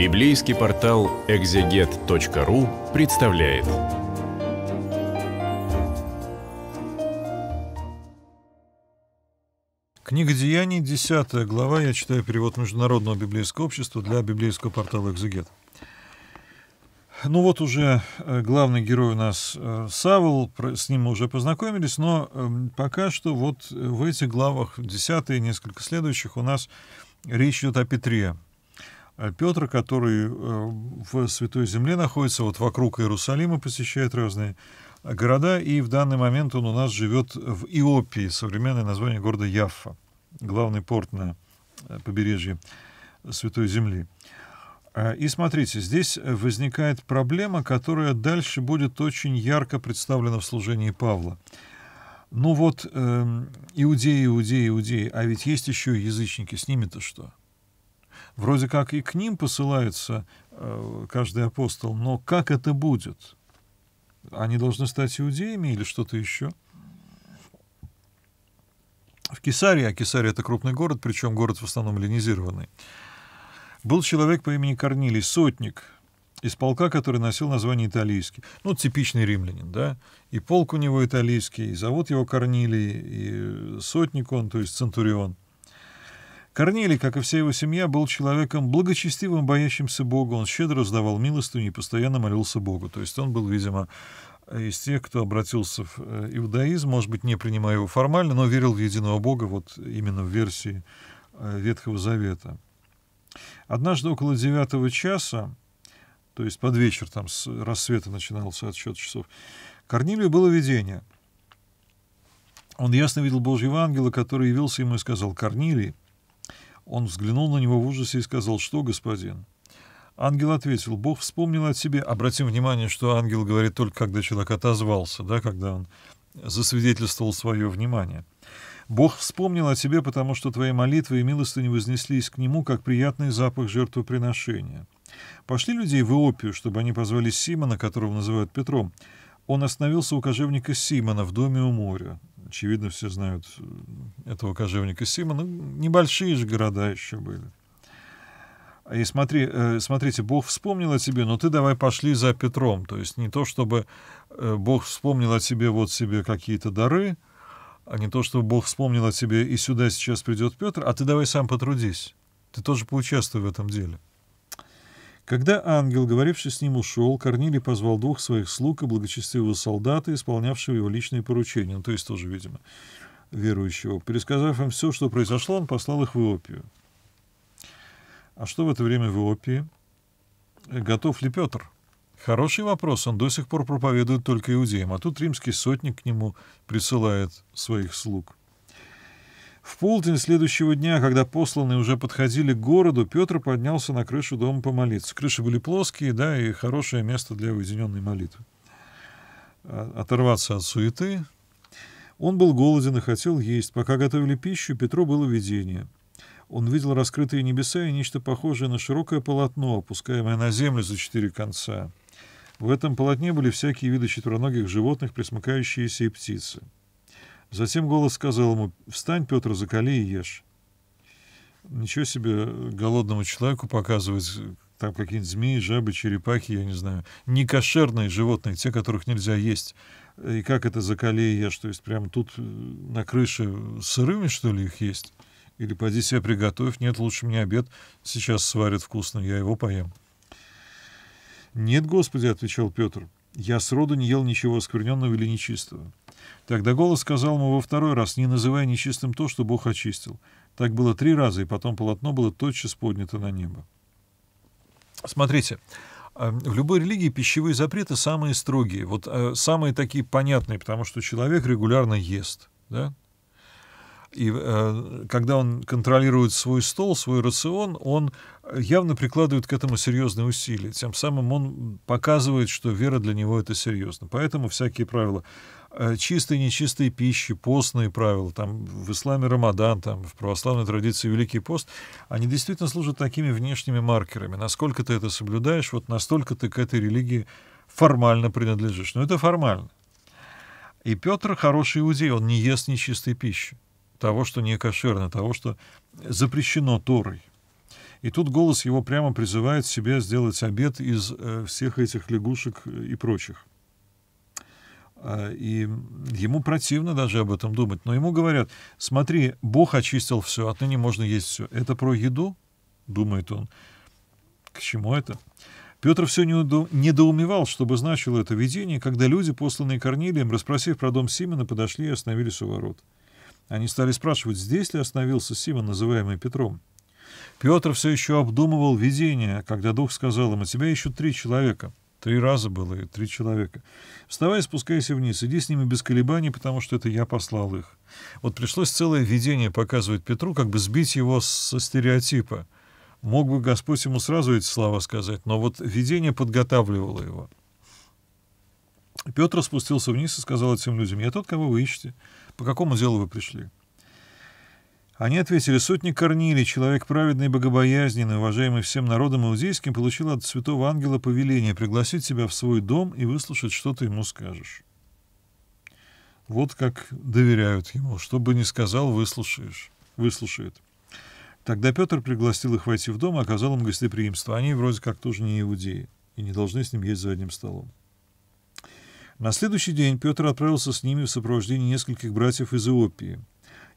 Библейский портал exeget.ru представляет. Книга Деяний, 10 глава. Я читаю перевод Международного библейского общества для библейского портала «Экзегет». Ну вот уже э, главный герой у нас э, Савол, с ним мы уже познакомились, но эм, пока что вот э, в этих главах, 10 и несколько следующих, у нас речь идет о Петре, а Петр, который э, в Святой Земле находится, вот вокруг Иерусалима посещает разные города, и в данный момент он у нас живет в Иопии, современное название города Яффа, главный порт на э, побережье Святой Земли. А, и смотрите, здесь возникает проблема, которая дальше будет очень ярко представлена в служении Павла. Ну вот, э, иудеи, иудеи, иудеи, а ведь есть еще язычники, с ними-то что? Вроде как и к ним посылается э, каждый апостол, но как это будет? Они должны стать иудеями или что-то еще? В Кесарии, а Кесария — это крупный город, причем город в основном ленизированный, был человек по имени Корнилий, сотник, из полка, который носил название «Италийский». Ну, типичный римлянин, да? И полк у него италийский, и зовут его Корнилий, и сотник он, то есть центурион — Корнилий, как и вся его семья, был человеком благочестивым, боящимся Бога. Он щедро сдавал милостыню и постоянно молился Богу. То есть он был, видимо, из тех, кто обратился в э, иудаизм, может быть, не принимая его формально, но верил в единого Бога вот именно в версии э, Ветхого Завета. Однажды около девятого часа, то есть под вечер, там с рассвета начинался отсчет часов, Корнилию было видение. Он ясно видел Божьего ангела, который явился ему и сказал, «Корнилий, он взглянул на него в ужасе и сказал, «Что, господин?» Ангел ответил, «Бог вспомнил о тебе». Обратим внимание, что ангел говорит только, когда человек отозвался, да, когда он засвидетельствовал свое внимание. «Бог вспомнил о тебе, потому что твои молитвы и милостыни вознеслись к нему, как приятный запах жертвоприношения. Пошли людей в Иопию, чтобы они позвали Симона, которого называют Петром. Он остановился у кожевника Симона в доме у моря очевидно, все знают э, этого кожевника Симона небольшие же города еще были. И смотри, э, смотрите, Бог вспомнил о тебе, но ты давай пошли за Петром. То есть не то, чтобы э, Бог вспомнил о тебе, вот себе какие-то дары, а не то, чтобы Бог вспомнил о тебе, и сюда сейчас придет Петр, а ты давай сам потрудись. Ты тоже поучаствуй в этом деле. — когда ангел, говоривший с ним, ушел, Корнилий позвал двух своих слуг и благочестивого солдата, исполнявшего его личные поручения, ну, то есть тоже, видимо, верующего. Пересказав им все, что произошло, он послал их в Иопию. А что в это время в Иопии? Готов ли Петр? Хороший вопрос, он до сих пор проповедует только иудеям, а тут римский сотник к нему присылает своих слуг. В полдень следующего дня, когда посланные уже подходили к городу, Петр поднялся на крышу дома помолиться. Крыши были плоские, да, и хорошее место для уединенной молитвы. А, оторваться от суеты. Он был голоден и хотел есть. Пока готовили пищу, Петру было видение. Он видел раскрытые небеса и нечто похожее на широкое полотно, опускаемое на землю за четыре конца. В этом полотне были всякие виды четвероногих животных, присмыкающиеся и птицы. Затем голос сказал ему, «Встань, Петр, закали и ешь». Ничего себе голодному человеку показывать там какие-нибудь змеи, жабы, черепахи, я не знаю, некошерные животные, те, которых нельзя есть. И как это закали и ешь? То есть прямо тут э, на крыше сырыми, что ли, их есть? Или поди себя приготовь, нет, лучше мне обед сейчас сварят вкусно, я его поем. «Нет, Господи», — отвечал Петр, — «я сроду не ел ничего оскверненного или нечистого». Тогда голос сказал ему во второй раз, не называя нечистым то, что Бог очистил. Так было три раза, и потом полотно было тотчас поднято на небо. Смотрите, э, в любой религии пищевые запреты самые строгие, вот э, самые такие понятные, потому что человек регулярно ест, да? И э, когда он контролирует свой стол, свой рацион, он явно прикладывает к этому серьезные усилия. Тем самым он показывает, что вера для него это серьезно. Поэтому всякие правила Э, чистой и нечистой пищи, постные правила, там в исламе Рамадан, там в православной традиции Великий пост, они действительно служат такими внешними маркерами. Насколько ты это соблюдаешь, вот настолько ты к этой религии формально принадлежишь. Но это формально. И Петр хороший иудей, он не ест нечистой пищи, того, что не кошерно, того, что запрещено Торой. И тут голос его прямо призывает себе сделать обед из э, всех этих лягушек и прочих. А, и ему противно даже об этом думать. Но ему говорят, смотри, Бог очистил все, отныне можно есть все. Это про еду, думает он. К чему это? Петр все недоумевал, что бы значило это видение, когда люди, посланные Корнилием, расспросив про дом Симона, подошли и остановились у ворот. Они стали спрашивать, здесь ли остановился Симон, называемый Петром. Петр все еще обдумывал видение, когда Дух сказал им, «У тебя ищут три человека». Три раза было, и три человека. Вставай, спускайся вниз, иди с ними без колебаний, потому что это я послал их. Вот пришлось целое видение показывать Петру, как бы сбить его со стереотипа. Мог бы Господь ему сразу эти слова сказать, но вот видение подготавливало его. Петр спустился вниз и сказал этим людям, «Я тот, кого вы ищете. По какому делу вы пришли?» Они ответили, сотни корнилий, человек праведный и богобоязненный, уважаемый всем народом иудейским, получил от святого ангела повеление пригласить тебя в свой дом и выслушать, что ты ему скажешь. Вот как доверяют ему, что бы ни сказал, выслушаешь, выслушает. Тогда Петр пригласил их войти в дом и оказал им гостеприимство. Они вроде как тоже не иудеи и не должны с ним есть за одним столом. На следующий день Петр отправился с ними в сопровождении нескольких братьев из Иопии –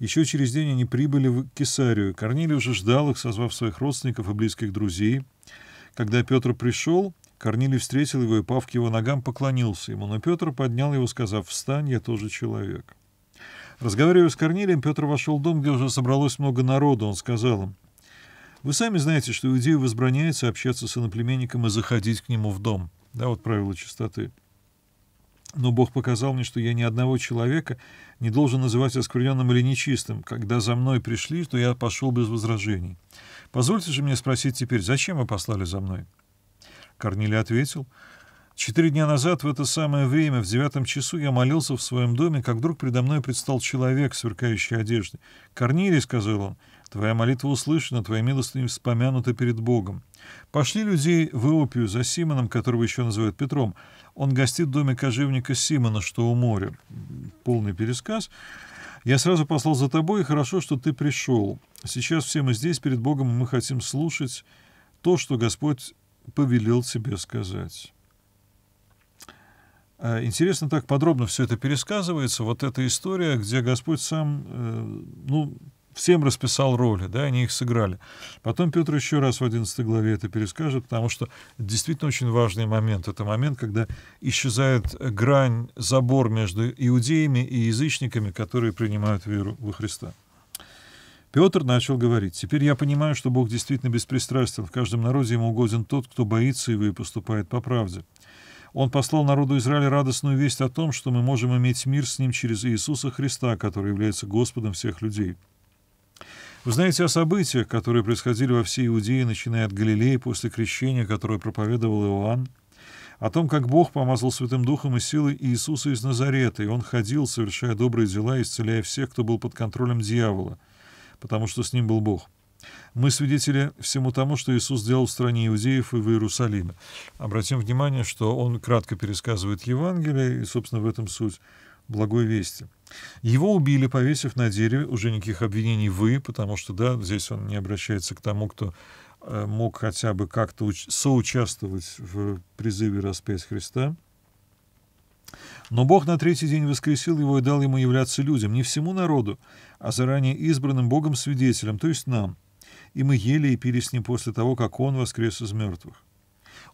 еще через день они прибыли в Кесарию. Корнилий уже ждал их, созвав своих родственников и близких друзей. Когда Петр пришел, Корнилий встретил его и, пав к его ногам, поклонился ему, но Петр поднял его, сказав «Встань, я тоже человек». Разговаривая с Корнилием, Петр вошел в дом, где уже собралось много народа. Он сказал им «Вы сами знаете, что иудею возбраняется общаться с иноплеменником и заходить к нему в дом». Да, вот правило чистоты. Но Бог показал мне, что я ни одного человека не должен называть оскверненным или нечистым. Когда за мной пришли, то я пошел без возражений. Позвольте же мне спросить теперь, зачем вы послали за мной?» Корнили ответил, «Четыре дня назад в это самое время, в девятом часу, я молился в своем доме, как вдруг предо мной предстал человек, сверкающий одежды. «Корнили», — сказал он, — «твоя молитва услышана, твоя милостыня вспомянута перед Богом. Пошли людей в Иопию за Симоном, которого еще называют Петром. Он гостит в доме кожевника Симона, что у моря. Полный пересказ. Я сразу послал за тобой, и хорошо, что ты пришел. Сейчас все мы здесь перед Богом, и мы хотим слушать то, что Господь повелел тебе сказать. А, интересно, так подробно все это пересказывается. Вот эта история, где Господь сам, э, ну, всем расписал роли, да, они их сыграли. Потом Петр еще раз в 11 главе это перескажет, потому что действительно очень важный момент. Это момент, когда исчезает грань, забор между иудеями и язычниками, которые принимают веру во Христа. Петр начал говорить, «Теперь я понимаю, что Бог действительно беспристрастен. В каждом народе ему угоден тот, кто боится его и поступает по правде. Он послал народу Израиля радостную весть о том, что мы можем иметь мир с ним через Иисуса Христа, который является Господом всех людей. Вы знаете о событиях, которые происходили во всей Иудее, начиная от Галилеи после крещения, которое проповедовал Иоанн, о том, как Бог помазал Святым Духом и силой Иисуса из Назарета, и Он ходил, совершая добрые дела, исцеляя всех, кто был под контролем дьявола, потому что с ним был Бог. Мы свидетели всему тому, что Иисус сделал в стране иудеев и в Иерусалиме. Обратим внимание, что он кратко пересказывает Евангелие, и, собственно, в этом суть благой вести. Его убили, повесив на дереве, уже никаких обвинений вы, потому что, да, здесь он не обращается к тому, кто э, мог хотя бы как-то соучаствовать в призыве распять Христа. Но Бог на третий день воскресил его и дал ему являться людям, не всему народу, а заранее избранным Богом свидетелям, то есть нам. И мы ели и пили с ним после того, как он воскрес из мертвых.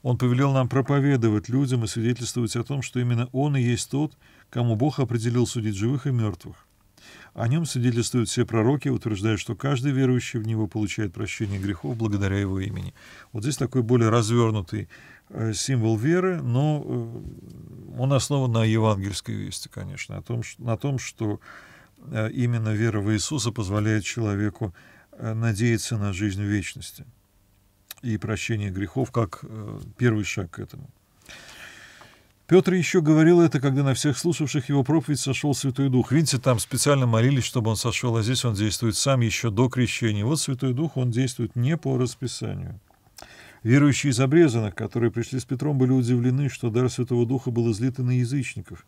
Он повелел нам проповедовать людям и свидетельствовать о том, что именно Он и есть тот, кому Бог определил судить живых и мертвых. О нем свидетельствуют все пророки, утверждая, что каждый верующий в него получает прощение грехов благодаря его имени. Вот здесь такой более развернутый э, символ веры, но э, он основан на евангельской вести, конечно, о том, на том, что э, именно вера в Иисуса позволяет человеку надеяться на жизнь в вечности и прощение грехов как э, первый шаг к этому. Петр еще говорил это, когда на всех слушавших его проповедь сошел Святой Дух. Видите, там специально молились, чтобы он сошел, а здесь он действует сам еще до крещения. Вот Святой Дух, он действует не по расписанию. Верующие из обрезанных, которые пришли с Петром, были удивлены, что дар Святого Духа был излит на язычников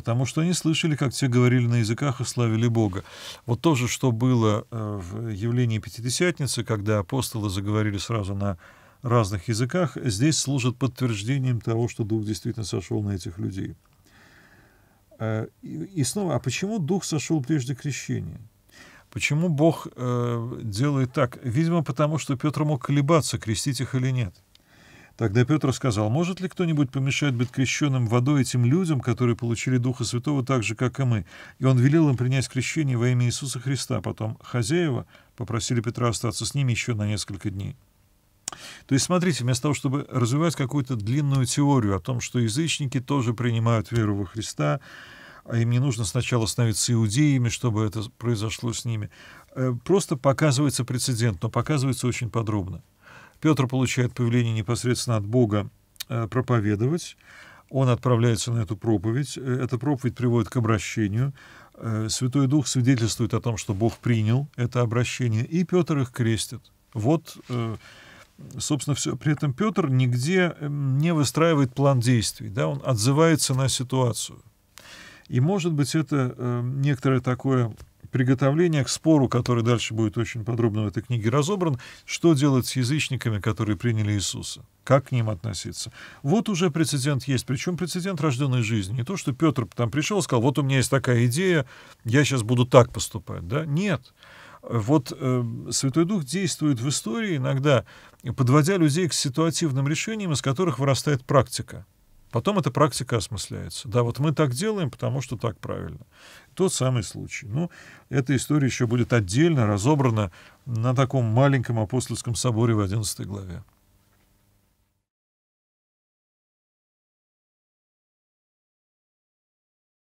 потому что они слышали, как те говорили на языках и славили Бога. Вот то же, что было э, в явлении Пятидесятницы, когда апостолы заговорили сразу на разных языках, здесь служит подтверждением того, что Дух действительно сошел на этих людей. Э, и снова, а почему Дух сошел прежде крещения? Почему Бог э, делает так? Видимо, потому что Петр мог колебаться, крестить их или нет. Тогда Петр сказал, может ли кто-нибудь помешать быть крещенным водой этим людям, которые получили Духа Святого так же, как и мы? И он велел им принять крещение во имя Иисуса Христа. Потом Хозяева попросили Петра остаться с ними еще на несколько дней. То есть, смотрите, вместо того, чтобы развивать какую-то длинную теорию о том, что язычники тоже принимают веру во Христа, а им не нужно сначала становиться иудеями, чтобы это произошло с ними, э, просто показывается прецедент, но показывается очень подробно. Петр получает повеление непосредственно от Бога э, проповедовать. Он отправляется на эту проповедь. Э, эта проповедь приводит к обращению. Э, Святой Дух свидетельствует о том, что Бог принял это обращение, и Петр их крестит. Вот, собственно, все. При этом Петр нигде эм, не выстраивает план действий, да, он отзывается на ситуацию. И, может быть, это некоторое такое приготовления к спору, который дальше будет очень подробно в этой книге разобран, что делать с язычниками, которые приняли Иисуса, как к ним относиться. Вот уже прецедент есть, причем прецедент рожденной жизни. Не то, что Петр там пришел и сказал, вот у меня есть такая идея, я сейчас буду так поступать. Да? Нет. Вот э, Святой Дух действует в истории иногда, подводя людей к ситуативным решениям, из которых вырастает практика. Потом эта практика осмысляется. Да, вот мы так делаем, потому что так правильно. Тот самый случай. Ну, эта история еще будет отдельно разобрана на таком маленьком апостольском соборе в 11 главе.